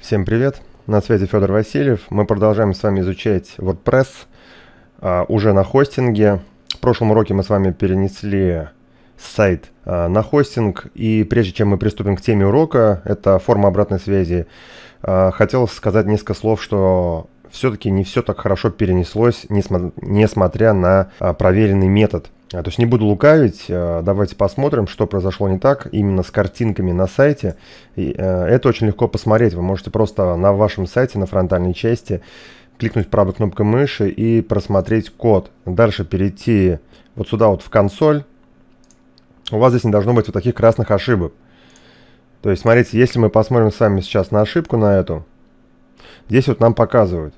Всем привет, на связи Федор Васильев. Мы продолжаем с вами изучать WordPress а, уже на хостинге. В прошлом уроке мы с вами перенесли сайт а, на хостинг. И прежде чем мы приступим к теме урока, это форма обратной связи, а, хотел сказать несколько слов, что все-таки не все так хорошо перенеслось, несмотря на а, проверенный метод. А, то есть не буду лукавить, а, давайте посмотрим, что произошло не так именно с картинками на сайте. И, э, это очень легко посмотреть, вы можете просто на вашем сайте, на фронтальной части, кликнуть правой кнопкой мыши и просмотреть код. Дальше перейти вот сюда вот в консоль. У вас здесь не должно быть вот таких красных ошибок. То есть, смотрите, если мы посмотрим с вами сейчас на ошибку на эту, здесь вот нам показывают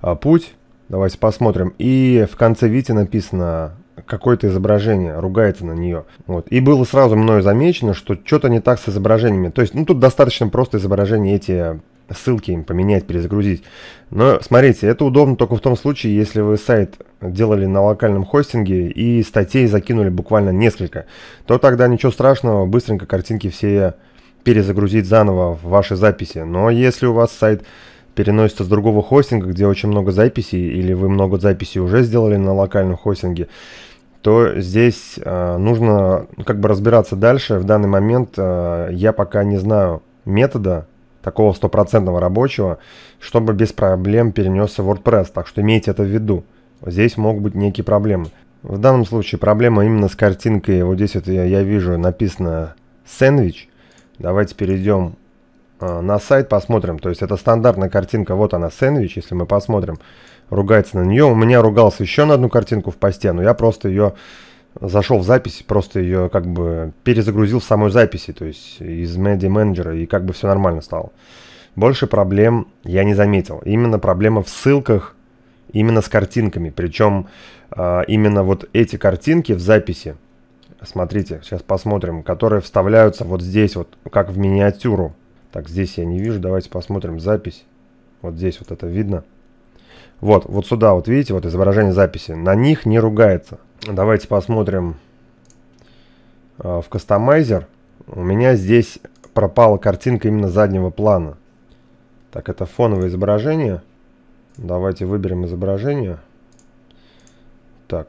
а, путь Давайте посмотрим. И в конце, видите, написано какое-то изображение, ругается на нее. Вот. И было сразу мною замечено, что что-то не так с изображениями. То есть, ну, тут достаточно просто изображения эти ссылки им поменять, перезагрузить. Но смотрите, это удобно только в том случае, если вы сайт делали на локальном хостинге и статей закинули буквально несколько, то тогда ничего страшного, быстренько картинки все перезагрузить заново в ваши записи. Но если у вас сайт переносится с другого хостинга, где очень много записей, или вы много записей уже сделали на локальном хостинге, то здесь э, нужно как бы разбираться дальше. В данный момент э, я пока не знаю метода такого стопроцентного рабочего, чтобы без проблем перенесся WordPress. Так что имейте это в виду. Здесь могут быть некие проблемы. В данном случае проблема именно с картинкой. Вот здесь вот я, я вижу написано сэндвич. Давайте перейдем Э, на сайт посмотрим. То есть это стандартная картинка. Вот она, сэндвич, если мы посмотрим. Ругается на нее. У меня ругался еще на одну картинку в посте, но я просто ее зашел в запись, просто ее как бы перезагрузил в самой записи, то есть из меди менеджера, и как бы все нормально стало. Больше проблем я не заметил. Именно проблема в ссылках, именно с картинками. Причем э, именно вот эти картинки в записи, смотрите, сейчас посмотрим, которые вставляются вот здесь вот, как в миниатюру. Так, здесь я не вижу. Давайте посмотрим запись. Вот здесь вот это видно. Вот, вот сюда, вот видите, вот изображение записи. На них не ругается. Давайте посмотрим э, в кастомайзер. У меня здесь пропала картинка именно заднего плана. Так, это фоновое изображение. Давайте выберем изображение. Так,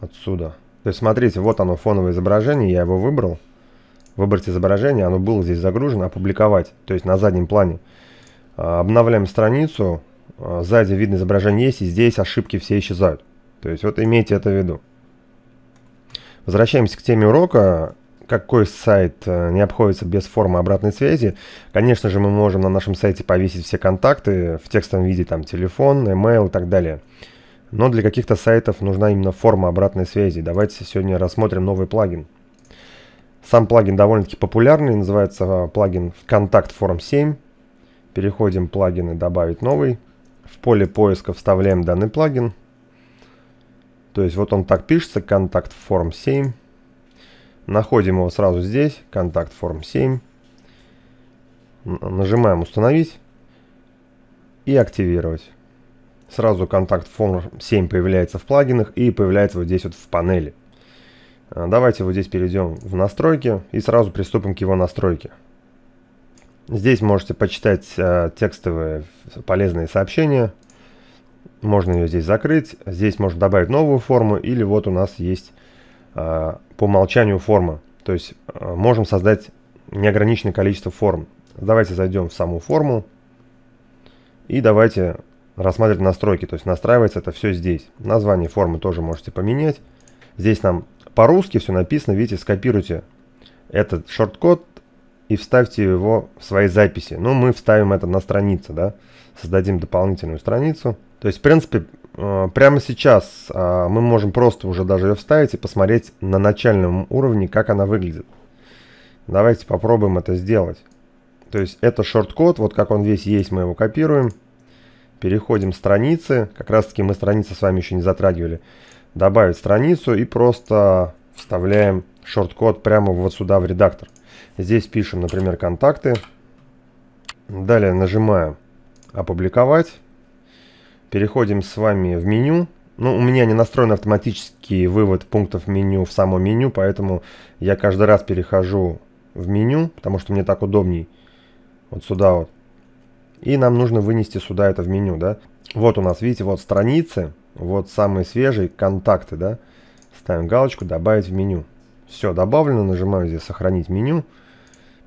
отсюда. То есть, смотрите, вот оно, фоновое изображение, я его выбрал выбрать изображение, оно было здесь загружено, опубликовать, то есть на заднем плане. А, обновляем страницу, а, сзади видно изображение есть, и здесь ошибки все исчезают. То есть вот имейте это в виду. Возвращаемся к теме урока. Какой сайт э, не обходится без формы обратной связи? Конечно же, мы можем на нашем сайте повесить все контакты в текстовом виде, там телефон, email и так далее. Но для каких-то сайтов нужна именно форма обратной связи. Давайте сегодня рассмотрим новый плагин – сам плагин довольно-таки популярный, называется а, плагин «Контакт Форм 7». Переходим в плагины «Добавить новый». В поле поиска вставляем данный плагин. То есть вот он так пишется, «Контакт Форм 7». Находим его сразу здесь, «Контакт Форм 7». Нажимаем «Установить» и «Активировать». Сразу «Контакт Форм 7» появляется в плагинах и появляется вот здесь вот в панели. А, давайте вот здесь перейдем в настройки и сразу приступим к его настройке. Здесь можете почитать э, текстовые полезные сообщения. Можно ее здесь закрыть. Здесь можно добавить новую форму. Или вот у нас есть э, по умолчанию форма. То есть э, можем создать неограниченное количество форм. Давайте зайдем в саму форму. И давайте рассматривать настройки. То есть настраивается это все здесь. Название формы тоже можете поменять. Здесь нам по-русски все написано, видите, скопируйте этот шорткод и вставьте его в свои записи. Ну, мы вставим это на странице, да, создадим дополнительную страницу. То есть, в принципе, э, прямо сейчас э, мы можем просто уже даже ее вставить и посмотреть на начальном уровне, как она выглядит. Давайте попробуем это сделать. То есть это шорткод, вот как он весь есть, мы его копируем. Переходим страницы. Как раз таки мы страницы с вами еще не затрагивали добавить страницу и просто вставляем шорткод прямо вот сюда в редактор. Здесь пишем, например, контакты. Далее нажимаем «Опубликовать». Переходим с вами в меню. Ну, у меня не настроен автоматический вывод пунктов меню в само меню, поэтому я каждый раз перехожу в меню, потому что мне так удобней. Вот сюда вот. И нам нужно вынести сюда это в меню, да. Вот у нас, видите, вот страницы. Вот самые свежие контакты, да. Ставим галочку «Добавить в меню». Все, добавлено. Нажимаем здесь «Сохранить меню».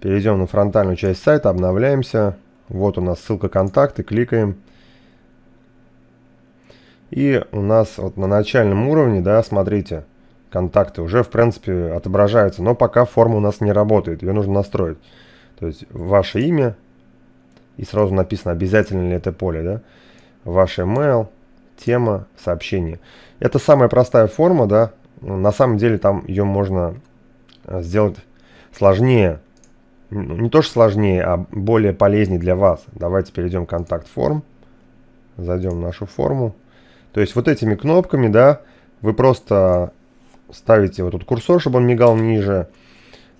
Перейдем на фронтальную часть сайта, обновляемся. Вот у нас ссылка «Контакты», кликаем. И у нас вот на начальном уровне, да, смотрите, контакты уже, в принципе, отображаются. Но пока форма у нас не работает, ее нужно настроить. То есть ваше имя, и сразу написано, обязательно ли это поле, да, ваш email, тема, сообщения. Это самая простая форма, да. На самом деле там ее можно э, сделать сложнее. Ну, не то, что сложнее, а более полезнее для вас. Давайте перейдем в контакт форм. Зайдем в нашу форму. То есть вот этими кнопками, да, вы просто ставите вот этот курсор, чтобы он мигал ниже.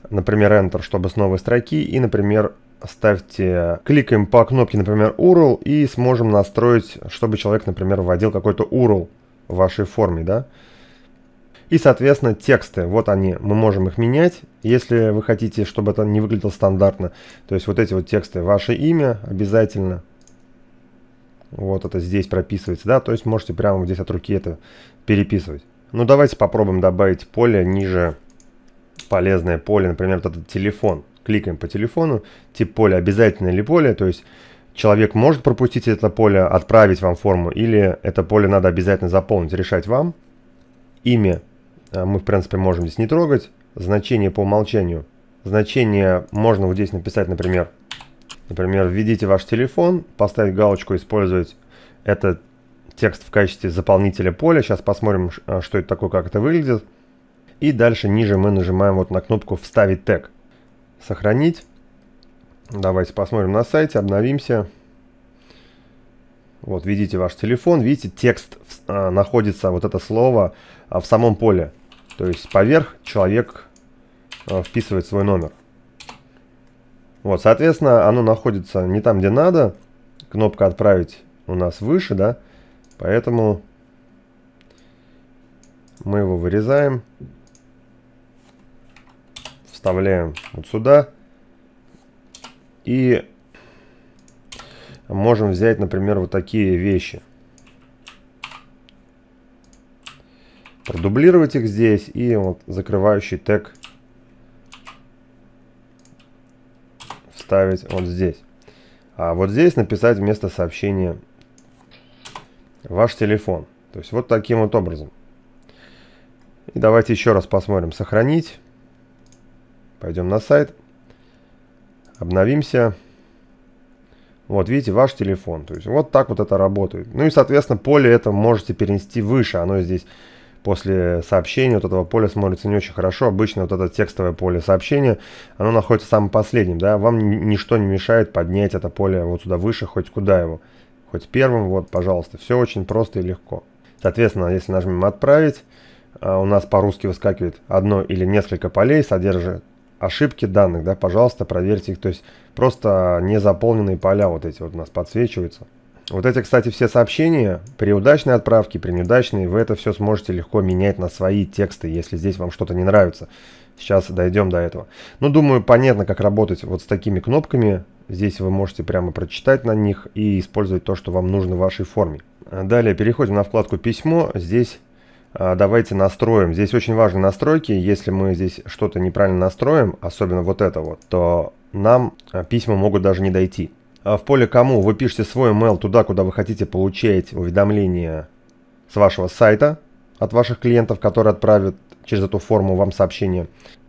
Например, Enter, чтобы с новой строки. И, например, ставьте, кликаем по кнопке, например, URL, и сможем настроить, чтобы человек, например, вводил какой-то URL в вашей форме, да. И, соответственно, тексты, вот они, мы можем их менять, если вы хотите, чтобы это не выглядело стандартно. То есть вот эти вот тексты, ваше имя обязательно, вот это здесь прописывается, да, то есть можете прямо здесь от руки это переписывать. Ну, давайте попробуем добавить поле ниже полезное поле, например, вот этот телефон кликаем по телефону, тип поля обязательно ли поле, то есть человек может пропустить это поле, отправить вам форму, или это поле надо обязательно заполнить, решать вам. Имя э, мы, в принципе, можем здесь не трогать. Значение по умолчанию. Значение можно вот здесь написать, например, например, введите ваш телефон, поставить галочку «Использовать этот текст в качестве заполнителя поля». Сейчас посмотрим, э, что это такое, как это выглядит. И дальше ниже мы нажимаем вот на кнопку «Вставить тег» сохранить. Давайте посмотрим на сайте, обновимся. Вот, видите ваш телефон, видите, текст а, находится, вот это слово, а, в самом поле. То есть поверх человек а, вписывает свой номер. Вот, соответственно, оно находится не там, где надо. Кнопка «Отправить» у нас выше, да? Поэтому мы его вырезаем вставляем вот сюда. И можем взять, например, вот такие вещи. Продублировать их здесь и вот закрывающий тег вставить вот здесь. А вот здесь написать вместо сообщения ваш телефон. То есть вот таким вот образом. И давайте еще раз посмотрим. Сохранить. Пойдем на сайт. Обновимся. Вот, видите, ваш телефон. То есть вот так вот это работает. Ну и, соответственно, поле это можете перенести выше. Оно здесь после сообщения вот этого поля смотрится не очень хорошо. Обычно вот это текстовое поле сообщения, оно находится самым последним, да. Вам ничто не мешает поднять это поле вот сюда выше, хоть куда его. Хоть первым, вот, пожалуйста. Все очень просто и легко. Соответственно, если нажмем «Отправить», а, у нас по-русски выскакивает одно или несколько полей, содержит ошибки данных, да, пожалуйста, проверьте их. То есть просто незаполненные поля вот эти вот у нас подсвечиваются. Вот эти, кстати, все сообщения при удачной отправке, при неудачной, вы это все сможете легко менять на свои тексты, если здесь вам что-то не нравится. Сейчас дойдем до этого. Ну, думаю, понятно, как работать вот с такими кнопками. Здесь вы можете прямо прочитать на них и использовать то, что вам нужно в вашей форме. Далее переходим на вкладку «Письмо». Здесь а, давайте настроим. Здесь очень важны настройки. Если мы здесь что-то неправильно настроим, особенно вот это вот, то нам а, письма могут даже не дойти. А в поле «Кому» вы пишете свой email туда, куда вы хотите получать уведомления с вашего сайта от ваших клиентов, которые отправят через эту форму вам сообщение.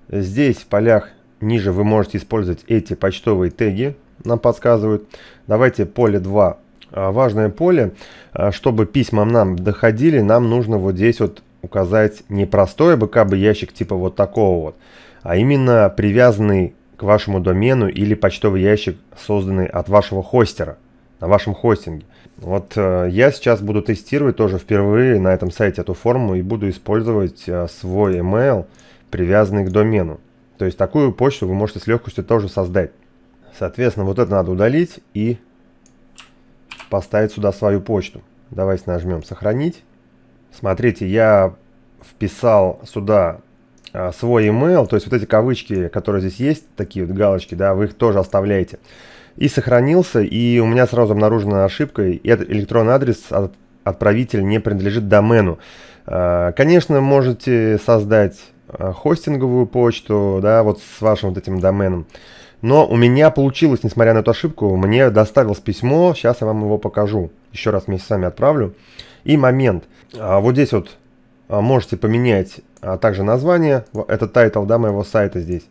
Здесь в полях ниже вы можете использовать эти почтовые теги, нам подсказывают. Давайте поле 2 Э, важное поле. Э, чтобы письма нам доходили, нам нужно вот здесь вот указать не простой БКБ ящик типа вот такого вот, а именно привязанный к вашему домену или почтовый ящик, созданный от вашего хостера, на вашем хостинге. Вот э, я сейчас буду тестировать тоже впервые на этом сайте эту форму и буду использовать э, свой email, привязанный к домену. То есть такую почту вы можете с легкостью тоже создать. Соответственно, вот это надо удалить и поставить сюда свою почту. Давайте нажмем «Сохранить». Смотрите, я вписал сюда а, свой email, то есть вот эти кавычки, которые здесь есть, такие вот галочки, да, вы их тоже оставляете. И сохранился, и у меня сразу обнаружена ошибка, и этот электронный адрес от отправитель не принадлежит домену. А, конечно, можете создать а, хостинговую почту, да, вот с вашим вот этим доменом. Но у меня получилось, несмотря на эту ошибку, мне доставилось письмо, сейчас я вам его покажу. Еще раз вместе с вами отправлю. И момент. А, вот здесь вот а, можете поменять а, также название, это тайтл да, моего сайта здесь.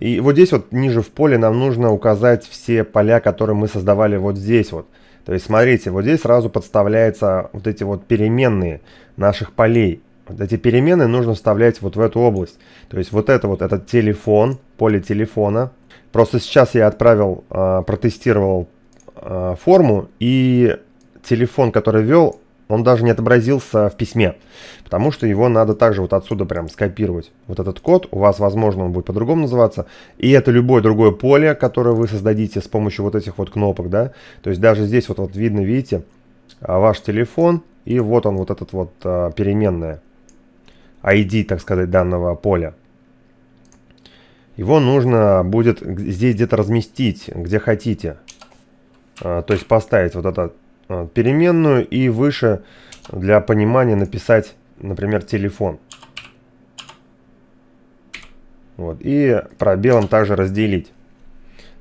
И вот здесь вот ниже в поле нам нужно указать все поля, которые мы создавали вот здесь вот. То есть смотрите, вот здесь сразу подставляются вот эти вот переменные наших полей. Вот эти перемены нужно вставлять вот в эту область. То есть вот это вот, это телефон, поле телефона, Просто сейчас я отправил, а, протестировал а, форму, и телефон, который вел, он даже не отобразился в письме, потому что его надо также вот отсюда прям скопировать. Вот этот код, у вас, возможно, он будет по-другому называться, и это любое другое поле, которое вы создадите с помощью вот этих вот кнопок, да. То есть даже здесь вот, вот видно, видите, а, ваш телефон, и вот он вот этот вот переменная ID, так сказать, данного поля. Его нужно будет здесь где-то разместить, где хотите. А, то есть поставить вот эту а, переменную и выше для понимания написать, например, телефон. Вот. И пробелом также разделить.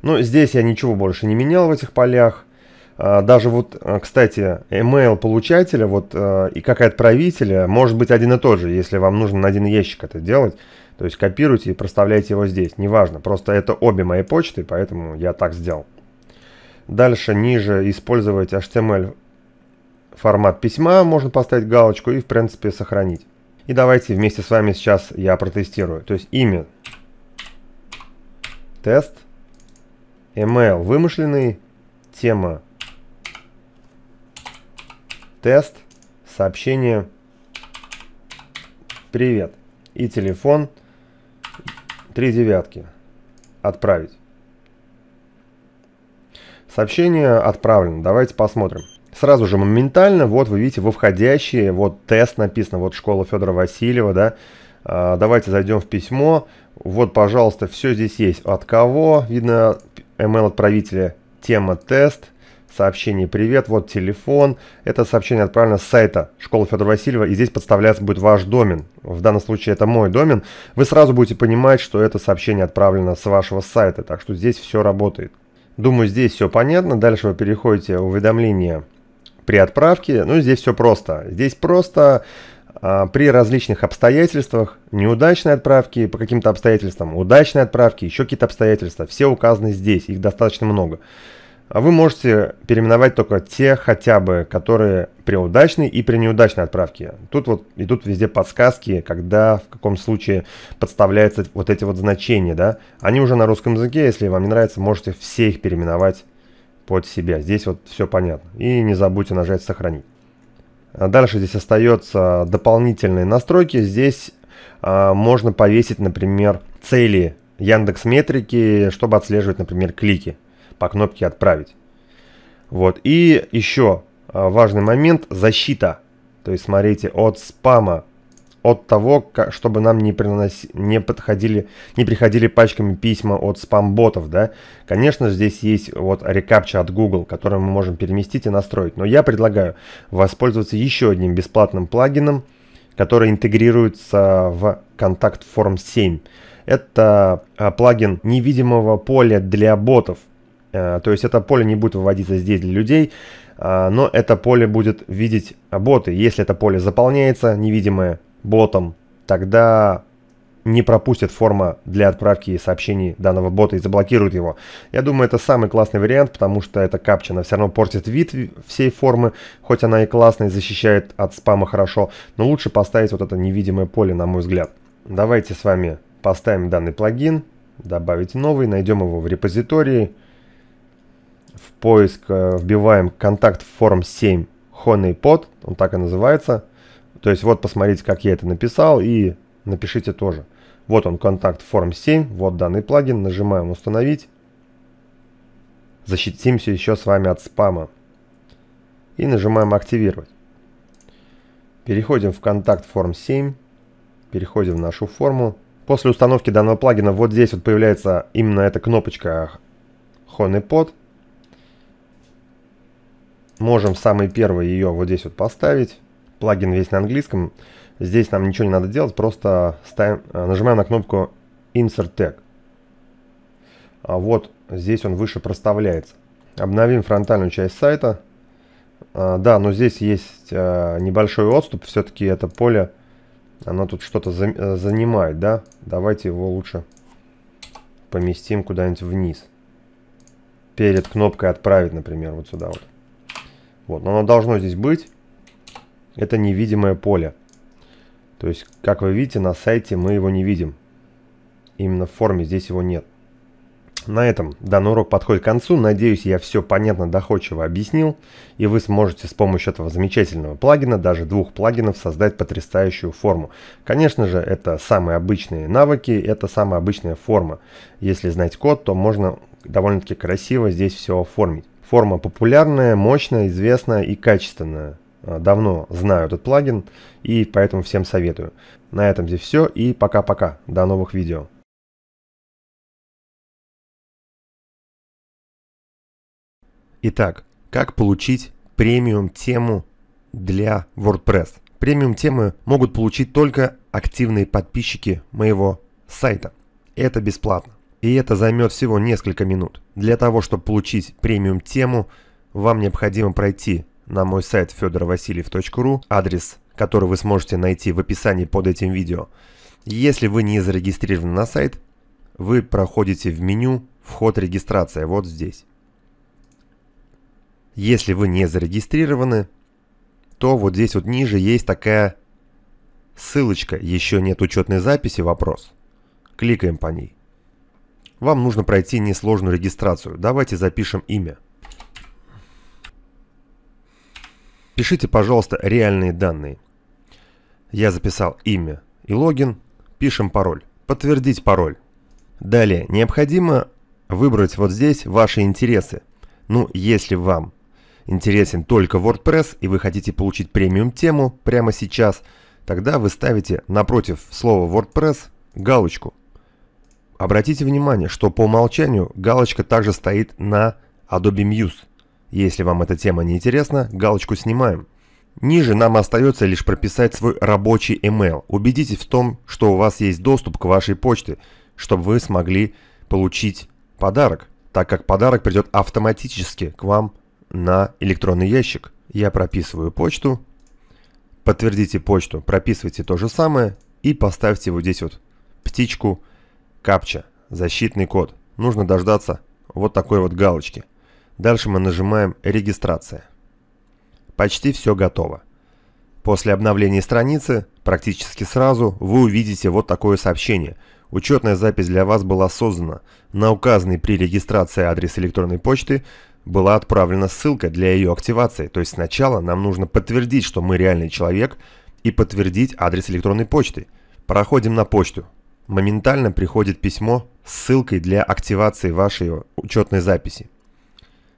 Ну здесь я ничего больше не менял в этих полях. А, даже вот, а, кстати, email получателя вот, а, и как и отправителя может быть один и тот же, если вам нужно на один ящик это делать. То есть копируйте и проставляйте его здесь, неважно. Просто это обе мои почты, поэтому я так сделал. Дальше ниже использовать HTML формат письма, можно поставить галочку и в принципе сохранить. И давайте вместе с вами сейчас я протестирую. То есть имя, тест, email вымышленный, тема тест, сообщение «Привет» и телефон три девятки. Отправить. Сообщение отправлено. Давайте посмотрим. Сразу же моментально, вот вы видите, во входящие, вот тест написано, вот школа Федора Васильева, да. А, давайте зайдем в письмо. Вот, пожалуйста, все здесь есть. От кого? Видно, email отправителя, тема тест – сообщение «Привет, вот телефон». Это сообщение отправлено с сайта школы Федора Васильева, и здесь подставляться будет ваш домен. В данном случае это мой домен. Вы сразу будете понимать, что это сообщение отправлено с вашего сайта, так что здесь все работает. Думаю, здесь все понятно. Дальше вы переходите в уведомления при отправке. Ну, здесь все просто. Здесь просто а, при различных обстоятельствах, неудачной отправки по каким-то обстоятельствам, удачной отправки, еще какие-то обстоятельства, все указаны здесь, их достаточно много. А вы можете переименовать только те хотя бы, которые при удачной и при неудачной отправке. Тут вот идут везде подсказки, когда, в каком случае подставляются вот эти вот значения, да. Они уже на русском языке, если вам не нравится, можете все их переименовать под себя. Здесь вот все понятно. И не забудьте нажать «Сохранить». А дальше здесь остается дополнительные настройки. Здесь а, можно повесить, например, цели Яндекс Метрики, чтобы отслеживать, например, клики по кнопке «Отправить». Вот. И еще а, важный момент – защита. То есть, смотрите, от спама, от того, чтобы нам не, приноси, не, подходили, не приходили пачками письма от спам-ботов, да. Конечно здесь есть вот рекапча от Google, который мы можем переместить и настроить. Но я предлагаю воспользоваться еще одним бесплатным плагином, который интегрируется в Contact Form 7. Это а, плагин невидимого поля для ботов – Э, то есть это поле не будет выводиться здесь для людей, э, но это поле будет видеть боты. Если это поле заполняется невидимое ботом, тогда не пропустит форма для отправки сообщений данного бота и заблокирует его. Я думаю, это самый классный вариант, потому что эта капча, она все равно портит вид всей формы, хоть она и классная, защищает от спама хорошо, но лучше поставить вот это невидимое поле, на мой взгляд. Давайте с вами поставим данный плагин, добавить новый, найдем его в репозитории, в поиск э, вбиваем контакт форм 7 Honey Pod, он так и называется. То есть вот посмотрите, как я это написал и напишите тоже. Вот он контакт форм 7, вот данный плагин, нажимаем установить. Защитимся еще с вами от спама. И нажимаем активировать. Переходим в контакт форм 7, переходим в нашу форму. После установки данного плагина вот здесь вот появляется именно эта кнопочка HoneyPod. Можем самый первый ее вот здесь вот поставить. Плагин весь на английском. Здесь нам ничего не надо делать, просто ставим, э, нажимаем на кнопку Insert Tag. А вот здесь он выше проставляется. Обновим фронтальную часть сайта. А, да, но здесь есть а, небольшой отступ, все-таки это поле, оно тут что-то за, э, занимает, да? Давайте его лучше поместим куда-нибудь вниз. Перед кнопкой «Отправить», например, вот сюда вот. Вот, но оно должно здесь быть. Это невидимое поле. То есть, как вы видите, на сайте мы его не видим. Именно в форме здесь его нет. На этом данный урок подходит к концу. Надеюсь, я все понятно, доходчиво объяснил, и вы сможете с помощью этого замечательного плагина, даже двух плагинов, создать потрясающую форму. Конечно же, это самые обычные навыки, это самая обычная форма. Если знать код, то можно довольно-таки красиво здесь все оформить. Форма популярная, мощная, известная и качественная. А, давно знаю этот плагин и поэтому всем советую. На этом здесь все и пока-пока. До новых видео. Итак, как получить премиум тему для WordPress? Премиум темы могут получить только активные подписчики моего сайта. Это бесплатно. И это займет всего несколько минут. Для того, чтобы получить премиум-тему, вам необходимо пройти на мой сайт fedorovasильев.ru, адрес, который вы сможете найти в описании под этим видео. Если вы не зарегистрированы на сайт, вы проходите в меню «Вход регистрация» вот здесь. Если вы не зарегистрированы, то вот здесь вот ниже есть такая ссылочка «Еще нет учетной записи? Вопрос». Кликаем по ней. Вам нужно пройти несложную регистрацию. Давайте запишем имя. Пишите, пожалуйста, реальные данные. Я записал имя и логин. Пишем пароль. Подтвердить пароль. Далее, необходимо выбрать вот здесь ваши интересы. Ну, если вам интересен только WordPress и вы хотите получить премиум тему прямо сейчас, тогда вы ставите напротив слова WordPress галочку – Обратите внимание, что по умолчанию галочка также стоит на Adobe Muse. Если вам эта тема не интересна, галочку снимаем. Ниже нам остается лишь прописать свой рабочий email. Убедитесь в том, что у вас есть доступ к вашей почте, чтобы вы смогли получить подарок, так как подарок придет автоматически к вам на электронный ящик. Я прописываю почту, подтвердите почту, прописывайте то же самое и поставьте вот здесь вот птичку Капча. Защитный код. Нужно дождаться вот такой вот галочки. Дальше мы нажимаем «Регистрация». Почти все готово. После обновления страницы, практически сразу, вы увидите вот такое сообщение. Учетная запись для вас была создана. На указанный при регистрации адрес электронной почты была отправлена ссылка для ее активации. То есть сначала нам нужно подтвердить, что мы реальный человек, и подтвердить адрес электронной почты. Проходим на почту моментально приходит письмо с ссылкой для активации вашей учетной записи.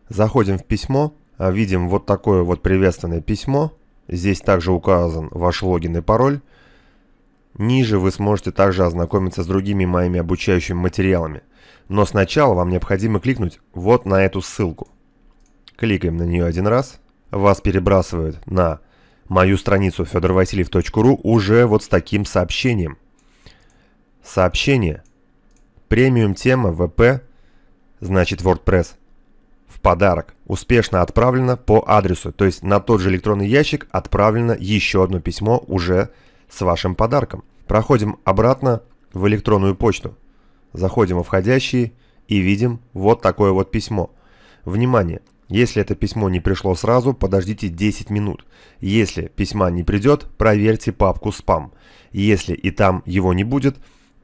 Заходим в письмо, а видим вот такое вот приветственное письмо. Здесь также указан ваш логин и пароль. Ниже вы сможете также ознакомиться с другими моими обучающими материалами. Но сначала вам необходимо кликнуть вот на эту ссылку. Кликаем на нее один раз. Вас перебрасывают на мою страницу fedorvasiliev.ru уже вот с таким сообщением. Сообщение. Премиум тема ВП, значит WordPress, в подарок. Успешно отправлено по адресу, то есть на тот же электронный ящик отправлено еще одно письмо уже с вашим подарком. Проходим обратно в электронную почту. Заходим во входящие и видим вот такое вот письмо. Внимание! Если это письмо не пришло сразу, подождите 10 минут. Если письма не придет, проверьте папку «Спам». Если и там его не будет –